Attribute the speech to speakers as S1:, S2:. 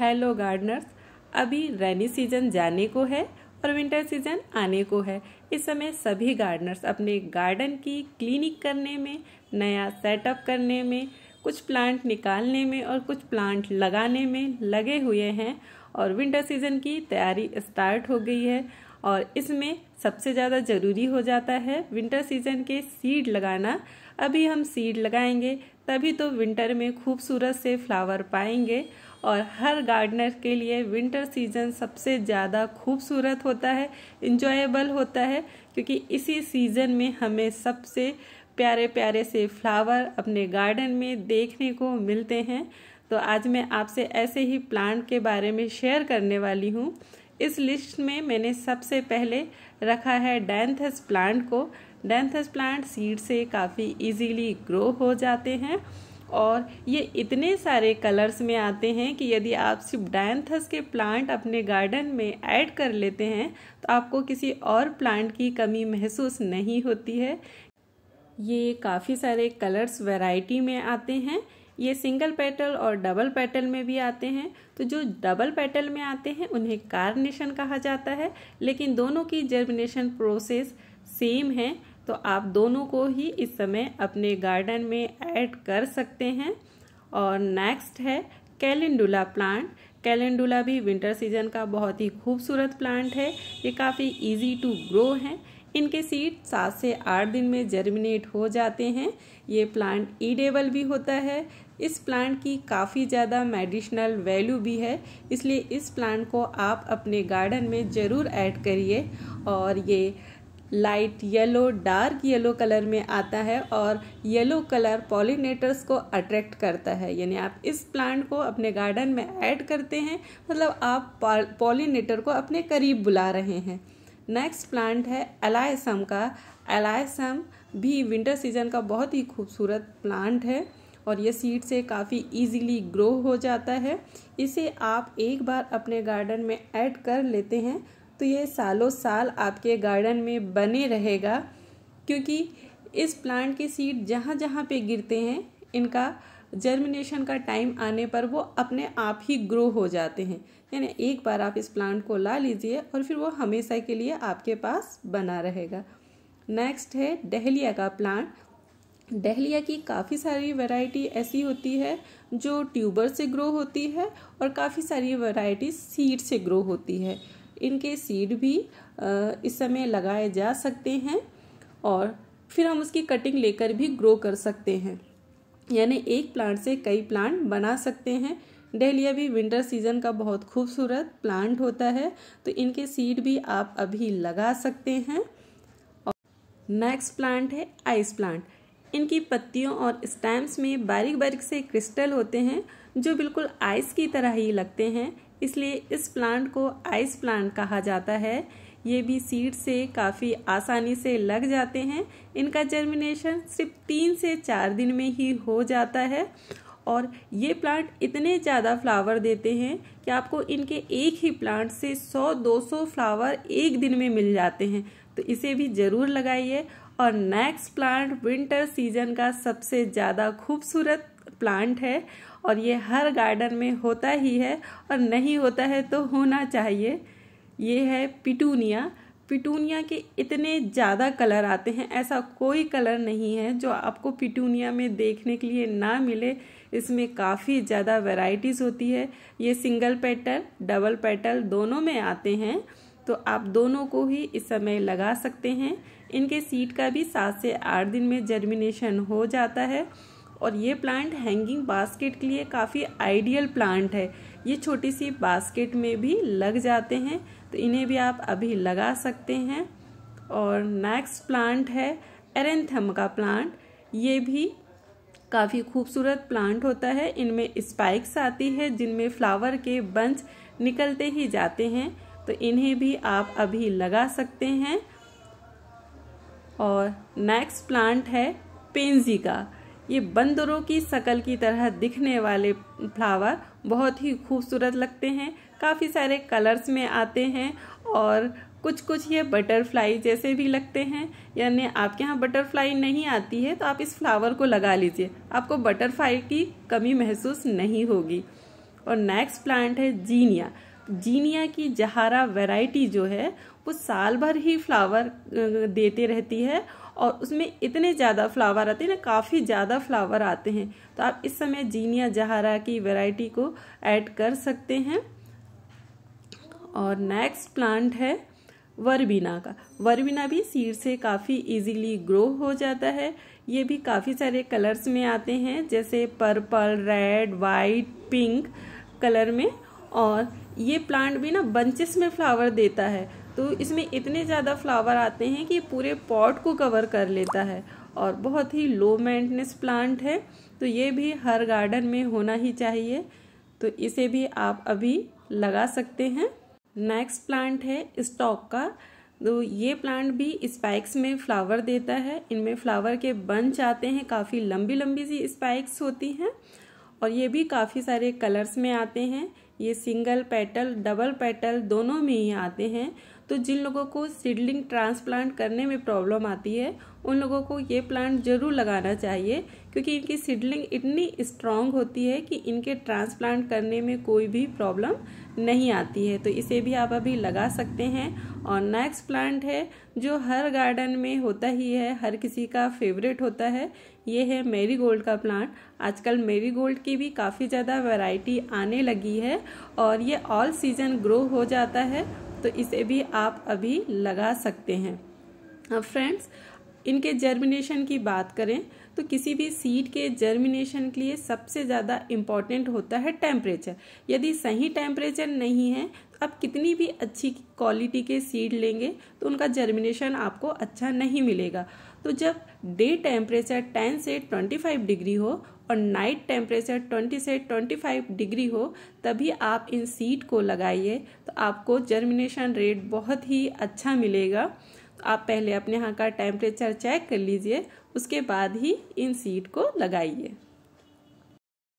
S1: hello Gardner's अभी rainy season जाने को है और विंटर सीजन आने को है इस समय सभी गार्डनर्स अपने गार्डन की क्लीनिक करने में नया सेटअप करने में कुछ प्लांट निकालने में और कुछ प्लांट लगाने में लगे हुए हैं और विंटर सीजन की तैयारी स्टार्ट हो गई है और इसमें सबसे ज़्यादा ज़रूरी हो जाता है विंटर सीजन के सीड लगाना अभी हम सीड लगाएंगे तभी तो विंटर में खूबसूरत से फ्लावर पाएंगे और हर गार्डनर के लिए विंटर सीजन सबसे ज़्यादा खूबसूरत होता है इन्जॉयबल होता है क्योंकि इसी सीज़न में हमें सबसे प्यारे प्यारे से फ्लावर अपने गार्डन में देखने को मिलते हैं तो आज मैं आपसे ऐसे ही प्लांट के बारे में शेयर करने वाली हूँ इस लिस्ट में मैंने सबसे पहले रखा है डैंथस प्लांट को डेंथस प्लांट सीड से काफ़ी इजीली ग्रो हो जाते हैं और ये इतने सारे कलर्स में आते हैं कि यदि आप सिर्फ डायंथस के प्लांट अपने गार्डन में ऐड कर लेते हैं तो आपको किसी और प्लांट की कमी महसूस नहीं होती है ये काफ़ी सारे कलर्स वैरायटी में आते हैं ये सिंगल पेटल और डबल पेटल में भी आते हैं तो जो डबल पेटल में आते हैं उन्हें कार्नेशन कहा जाता है लेकिन दोनों की जर्मिनेशन प्रोसेस सेम है तो आप दोनों को ही इस समय अपने गार्डन में ऐड कर सकते हैं और नेक्स्ट है कैलेंडुला प्लांट कैलेंडुला भी विंटर सीजन का बहुत ही खूबसूरत प्लांट है ये काफ़ी इजी टू ग्रो हैं इनके सीड सात से आठ दिन में जर्मिनेट हो जाते हैं ये प्लांट ईडेबल भी होता है इस प्लांट की काफ़ी ज़्यादा मेडिसिनल वैल्यू भी है इसलिए इस प्लांट को आप अपने गार्डन में ज़रूर ऐड करिए और ये light yellow dark yellow colour में आता है और येलो कलर पॉलिनेटर्स को अट्रैक्ट करता है यानी आप इस प्लांट को अपने गार्डन में ऐड करते हैं मतलब आप पॉलिनेटर को अपने करीब बुला रहे हैं नेक्स्ट प्लांट है एलायसम का एलायसम भी विंटर सीजन का बहुत ही खूबसूरत प्लांट है और ये सीड से काफ़ी इजीली ग्रो हो जाता है इसे आप एक बार अपने गार्डन में ऐड कर लेते हैं तो ये सालों साल आपके गार्डन में बने रहेगा क्योंकि इस प्लांट के सीड जहाँ जहाँ पे गिरते हैं इनका जर्मिनेशन का टाइम आने पर वो अपने आप ही ग्रो हो जाते हैं यानी एक बार आप इस प्लांट को ला लीजिए और फिर वो हमेशा के लिए आपके पास बना रहेगा नेक्स्ट है डहलिया का प्लांट डहलिया की काफ़ी सारी वैरायटी ऐसी होती है जो ट्यूबर से ग्रो होती है और काफ़ी सारी वैरायटी सीड से ग्रो होती है इनके सीड भी इस समय लगाए जा सकते हैं और फिर हम उसकी कटिंग लेकर भी ग्रो कर सकते हैं यानी एक प्लांट से कई प्लांट बना सकते हैं डहलिया भी विंटर सीजन का बहुत खूबसूरत प्लांट होता है तो इनके सीड भी आप अभी लगा सकते हैं और नेक्स्ट प्लांट है आइस प्लांट इनकी पत्तियों और स्टैम्प्स में बारीक बारीक से क्रिस्टल होते हैं जो बिल्कुल आइस की तरह ही लगते हैं इसलिए इस प्लांट को आइस प्लांट कहा जाता है ये भी सीड से काफ़ी आसानी से लग जाते हैं इनका जर्मिनेशन सिर्फ तीन से चार दिन में ही हो जाता है और ये प्लांट इतने ज़्यादा फ्लावर देते हैं कि आपको इनके एक ही प्लांट से 100-200 फ्लावर एक दिन में मिल जाते हैं तो इसे भी ज़रूर लगाइए और नेक्स्ट प्लांट विंटर सीजन का सबसे ज़्यादा खूबसूरत प्लांट है और ये हर गार्डन में होता ही है और नहीं होता है तो होना चाहिए ये है पिटूनिया पिटूनिया के इतने ज़्यादा कलर आते हैं ऐसा कोई कलर नहीं है जो आपको पिटूनिया में देखने के लिए ना मिले इसमें काफ़ी ज़्यादा वेराइटीज़ होती है ये सिंगल पेटल डबल पेटल दोनों में आते हैं तो आप दोनों को ही इस समय लगा सकते हैं इनके सीड का भी सात से आठ दिन में जर्मिनेशन हो जाता है और ये प्लांट हैंगिंग बास्केट के लिए काफ़ी आइडियल प्लांट है ये छोटी सी बास्केट में भी लग जाते हैं तो इन्हें भी आप अभी लगा सकते हैं और नेक्स्ट प्लांट है एरेंथम का प्लांट ये भी काफ़ी खूबसूरत प्लांट होता है इनमें स्पाइक्स आती है जिनमें फ्लावर के बंच निकलते ही जाते हैं तो इन्हें भी आप अभी लगा सकते हैं और नेक्स्ट प्लांट है पेंजी का ये बंदरों की शकल की तरह दिखने वाले फ्लावर बहुत ही खूबसूरत लगते हैं काफ़ी सारे कलर्स में आते हैं और कुछ कुछ ये बटरफ्लाई जैसे भी लगते हैं यानी आपके यहाँ बटरफ्लाई नहीं आती है तो आप इस फ्लावर को लगा लीजिए आपको बटरफ्लाई की कमी महसूस नहीं होगी और नेक्स्ट प्लांट है जीनिया जीनिया की जहारा वैरायटी जो है वो साल भर ही फ्लावर देते रहती है और उसमें इतने ज़्यादा फ्लावर आते हैं ना काफ़ी ज़्यादा फ्लावर आते हैं तो आप इस समय जीनिया जहारा की वैरायटी को ऐड कर सकते हैं और नेक्स्ट प्लांट है वर्बिना का वर्बिना भी सीड से काफ़ी इजीली ग्रो हो जाता है ये भी काफ़ी सारे कलर्स में आते हैं जैसे purple red white pink colour में और ये प्लांट भी ना बंचेस में फ्लावर देता है तो इसमें इतने ज़्यादा फ्लावर आते हैं कि पूरे पॉट को कवर कर लेता है और बहुत ही लो मेंटेनेंस प्लांट है तो ये भी हर गार्डन में होना ही चाहिए तो इसे भी आप अभी लगा सकते हैं नेक्स्ट प्लांट है स्टॉक का तो ये प्लांट भी स्पाइक्स में फ्लावर देता है इनमें फ्लावर के बंच आते हैं काफ़ी लंबी लंबी सी स्पाइक्स होती हैं और ये भी काफ़ी सारे कलर्स में आते हैं ये सिंगल पेटल डबल पेटल दोनों में ही आते हैं तो जिन लोगों को सीडलिंग ट्रांसप्लांट करने में प्रॉब्लम आती है उन लोगों को ये प्लांट जरूर लगाना चाहिए क्योंकि इनकी सीडलिंग इतनी स्ट्रांग होती है कि इनके ट्रांसप्लांट करने में कोई भी प्रॉब्लम नहीं आती है तो इसे भी आप अभी लगा सकते हैं और नेक्स्ट प्लांट है जो हर गार्डन में होता ही है हर किसी का फेवरेट होता है ये है मेरी गोल्ड का प्लांट आजकल मेरी गोल्ड की भी काफ़ी ज़्यादा वैरायटी आने लगी है और ये ऑल सीजन ग्रो हो जाता है तो इसे भी आप अभी लगा सकते हैं अब फ्रेंड्स इनके जर्मिनेशन की बात करें तो किसी भी सीड के जर्मिनेशन के लिए सबसे ज़्यादा इम्पॉर्टेंट होता है टेम्परेचर यदि सही टेम्परेचर नहीं है तो आप कितनी भी अच्छी क्वालिटी के सीड लेंगे तो उनका जर्मिनेशन आपको अच्छा नहीं मिलेगा तो जब डे टेम्परेचर 10 से 25 डिग्री हो और नाइट टेम्परेचर 20 से 25 डिग्री हो तभी आप इन सीड को लगाइए तो आपको जर्मिनेशन रेट बहुत ही अच्छा मिलेगा तो आप पहले अपने यहाँ का टेम्परेचर चेक कर लीजिए उसके बाद ही इन सीड को लगाइए